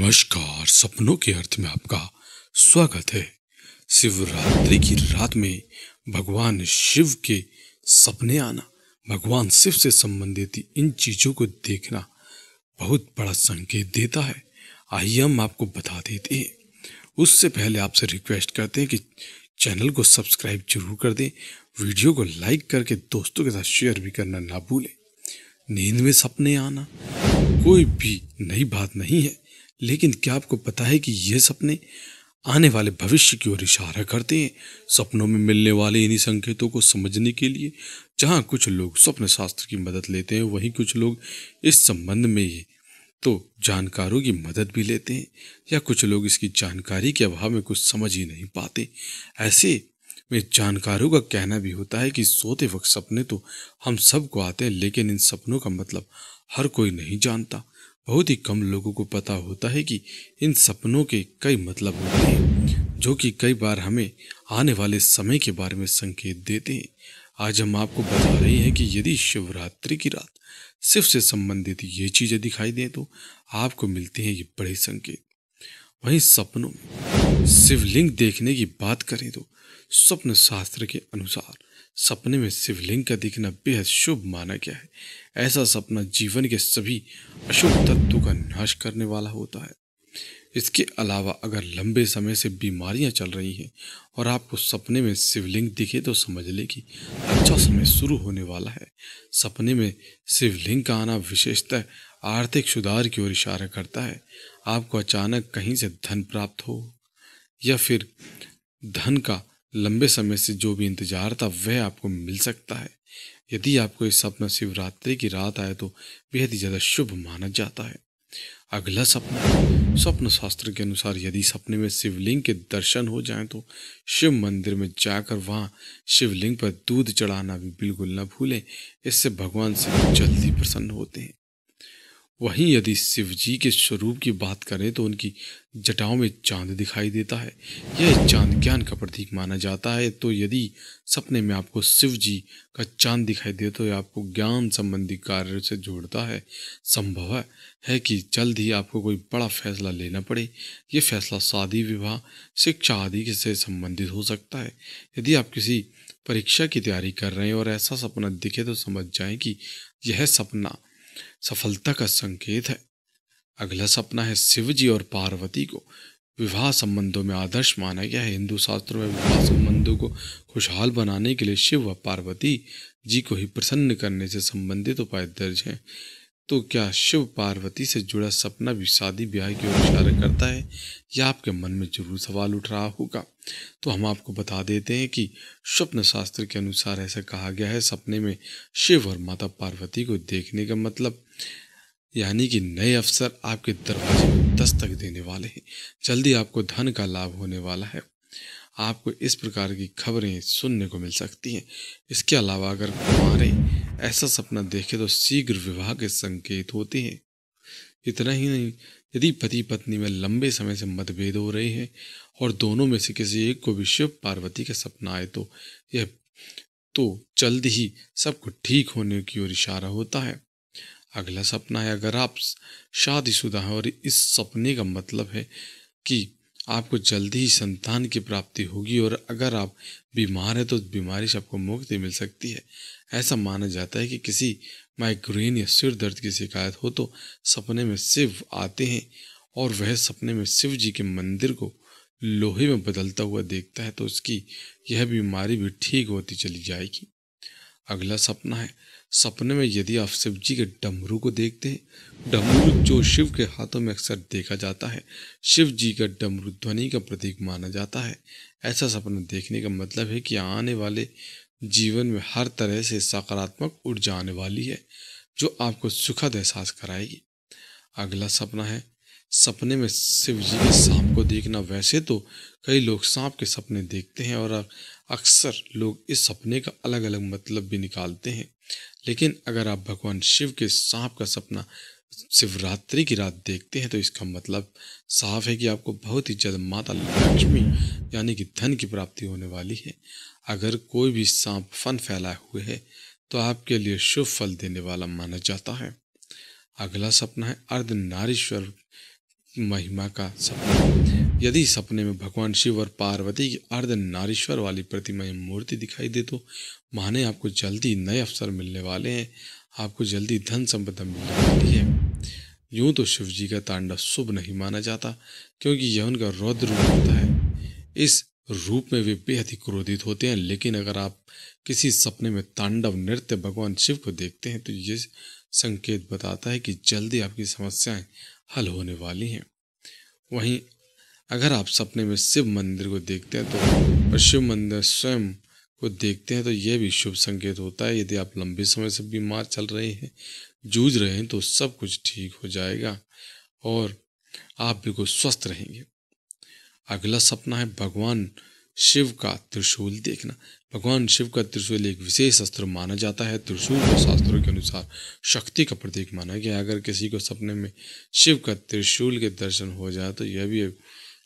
नमस्कार सपनों के अर्थ में आपका स्वागत है शिवरात्रि की रात में भगवान शिव के सपने आना भगवान शिव से संबंधित इन चीज़ों को देखना बहुत बड़ा संकेत देता है आइए हम आपको बता देते हैं उससे पहले आपसे रिक्वेस्ट करते हैं कि चैनल को सब्सक्राइब जरूर कर दें वीडियो को लाइक करके दोस्तों के साथ शेयर भी करना ना भूलें नींद में सपने आना कोई भी नई बात नहीं है लेकिन क्या आपको पता है कि ये सपने आने वाले भविष्य की ओर इशारा करते हैं सपनों में मिलने वाले इन्हीं संकेतों को समझने के लिए जहाँ कुछ लोग स्वप्न शास्त्र की मदद लेते हैं वहीं कुछ लोग इस संबंध में ही तो जानकारों की मदद भी लेते हैं या कुछ लोग इसकी जानकारी के अभाव में कुछ समझ ही नहीं पाते ऐसे में जानकारों का कहना भी होता है कि सोते वक्त सपने तो हम सबको आते हैं लेकिन इन सपनों का मतलब हर कोई नहीं जानता बहुत ही कम लोगों को पता होता है कि इन सपनों के कई मतलब होते हैं जो कि कई बार हमें आने वाले समय के बारे में संकेत देते हैं आज हम आपको बता रहे हैं कि यदि शिवरात्रि की रात शिव से संबंधित ये चीज़ें दिखाई दें तो आपको मिलते हैं ये बड़े संकेत वहीं सपनों में शिवलिंग देखने की बात करें तो स्वप्न शास्त्र के अनुसार सपने में शिवलिंग का दिखना बेहद शुभ माना गया है ऐसा सपना जीवन के सभी अशुभ तत्वों का नाश करने वाला होता है इसके अलावा अगर लंबे समय से बीमारियां चल रही हैं और आपको सपने में शिवलिंग दिखे तो समझ ले कि अच्छा समय शुरू होने वाला है सपने में शिवलिंग का आना विशेषतः आर्थिक सुधार की ओर इशारा करता है आपको अचानक कहीं से धन प्राप्त हो या फिर धन का लंबे समय से जो भी इंतजार था वह आपको मिल सकता है यदि आपको इस सपना शिवरात्रि की रात आए तो बेहद ही ज़्यादा शुभ माना जाता है अगला सपना स्वप्न शास्त्र के अनुसार यदि सपने में शिवलिंग के दर्शन हो जाए तो शिव मंदिर में जाकर वहाँ शिवलिंग पर दूध चढ़ाना भी बिल्कुल न भूलें इससे भगवान शिव जल्दी प्रसन्न होते हैं वहीं यदि शिव जी के स्वरूप की बात करें तो उनकी जटाओं में चांद दिखाई देता है यह चांद ज्ञान का प्रतीक माना जाता है तो यदि सपने में आपको शिव जी का चांद दिखाई दे तो यह आपको ज्ञान संबंधी कार्य से जोड़ता है संभव है, कि जल्द ही आपको कोई बड़ा फैसला लेना पड़े यह फैसला शादी विवाह शिक्षा आदि से संबंधित हो सकता है यदि आप किसी परीक्षा की तैयारी कर रहे हैं और ऐसा सपना दिखे तो समझ जाए कि यह सपना सफलता का संकेत है अगला सपना है शिवजी और पार्वती को विवाह संबंधों में आदर्श माना गया है हिंदू शास्त्रों में विवाह संबंधों को खुशहाल बनाने के लिए शिव व पार्वती जी को ही प्रसन्न करने से संबंधित उपाय दर्ज हैं तो क्या शिव पार्वती से जुड़ा सपना भी शादी ब्याह की ओर इशारा करता है यह आपके मन में जरूर सवाल उठ रहा होगा तो हम आपको बता देते हैं कि स्वप्न शास्त्र के अनुसार ऐसा कहा गया है सपने में शिव और माता पार्वती को देखने का मतलब यानी कि नए अवसर आपके दरवाजे में दस्तक देने वाले हैं जल्दी आपको धन का लाभ होने वाला है आपको इस प्रकार की खबरें सुनने को मिल सकती हैं इसके अलावा अगर कुमारें ऐसा सपना देखे तो शीघ्र विवाह के संकेत होते हैं इतना ही नहीं यदि पति पत्नी में लंबे समय से मतभेद हो रहे हैं और दोनों में से किसी एक को भी शिव पार्वती का सपना आए तो यह तो जल्द ही सब कुछ ठीक होने की ओर इशारा होता है अगला सपना है अगर आप शादीशुदा हैं और इस सपने का मतलब है कि आपको जल्दी ही संतान की प्राप्ति होगी और अगर आप बीमार हैं तो बीमारी से आपको मुक्ति मिल सकती है ऐसा माना जाता है कि किसी माइग्रेन या सिर दर्द की शिकायत हो तो सपने में शिव आते हैं और वह सपने में शिव जी के मंदिर को लोहे में बदलता हुआ देखता है तो उसकी यह बीमारी भी ठीक होती चली जाएगी अगला सपना है सपने में यदि आप शिव जी के डमरू को देखते हैं डमरू जो शिव के हाथों में अक्सर देखा जाता है शिव जी का डमरू ध्वनि का प्रतीक माना जाता है ऐसा सपना देखने का मतलब है कि आने वाले जीवन में हर तरह से सकारात्मक ऊर्जा आने वाली है जो आपको सुखद एहसास कराएगी अगला सपना है सपने में शिव जी के सांप को देखना वैसे तो कई लोग सांप के सपने देखते हैं और अक्सर लोग इस सपने का अलग अलग मतलब भी निकालते हैं लेकिन अगर आप भगवान शिव के सांप का सपना शिवरात्रि की रात देखते हैं तो इसका मतलब साफ है कि आपको बहुत ही जल्द माता लक्ष्मी यानी कि धन की प्राप्ति होने वाली है अगर कोई भी सांप फन फैलाए हुए है तो आपके लिए शुभ फल देने वाला माना जाता है अगला सपना है अर्धनारीश्वर महिमा का सपना यदि सपने में भगवान शिव और पार्वती की अर्ध नारीश्वर वाली प्रतिमा या मूर्ति दिखाई दे तो माने आपको जल्दी नए अवसर मिलने वाले हैं आपको जल्दी धन संपदा मिलने वाली है यूं तो शिव जी का तांडव शुभ नहीं माना जाता क्योंकि यह उनका रौद्र रूप होता है इस रूप में वे बेहद ही क्रोधित होते हैं लेकिन अगर आप किसी सपने में तांडव नृत्य भगवान शिव को देखते हैं तो ये संकेत बताता है कि जल्दी आपकी समस्याएं हल होने वाली हैं वहीं अगर आप सपने में शिव मंदिर को देखते हैं तो शिव मंदिर स्वयं को देखते हैं तो यह भी शुभ संकेत होता है यदि आप लंबे समय से बीमार चल रहे हैं जूझ रहे हैं तो सब कुछ ठीक हो जाएगा और आप बिल्कुल स्वस्थ रहेंगे अगला सपना है भगवान शिव का त्रिशूल देखना भगवान शिव का त्रिशूल एक विशेष अस्त्र माना जाता है त्रिशूल को शास्त्रों के अनुसार शक्ति का प्रतीक माना गया अगर किसी को सपने में शिव का त्रिशूल के दर्शन हो जाए तो यह भी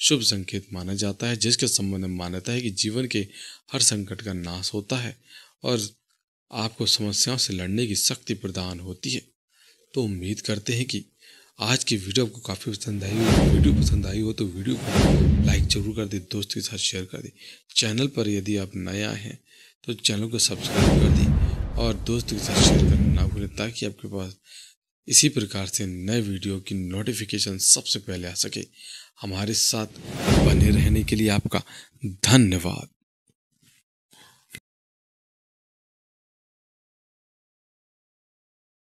शुभ संकेत माना जाता है जिसके संबंध में मान्यता है कि जीवन के हर संकट का नाश होता है और आपको समस्याओं से लड़ने की शक्ति प्रदान होती है तो उम्मीद करते हैं कि आज की वीडियो आपको काफ़ी पसंद आई हो वीडियो पसंद आई हो तो वीडियो को लाइक जरूर कर दे दोस्त के साथ शेयर कर दे चैनल पर यदि आप नया हैं तो चैनल को सब्सक्राइब कर दें और दोस्तों के साथ शेयर करना ना भूलें ताकि आपके पास इसी प्रकार से नए वीडियो की नोटिफिकेशन सबसे पहले आ सके हमारे साथ बने रहने के लिए आपका धन्यवाद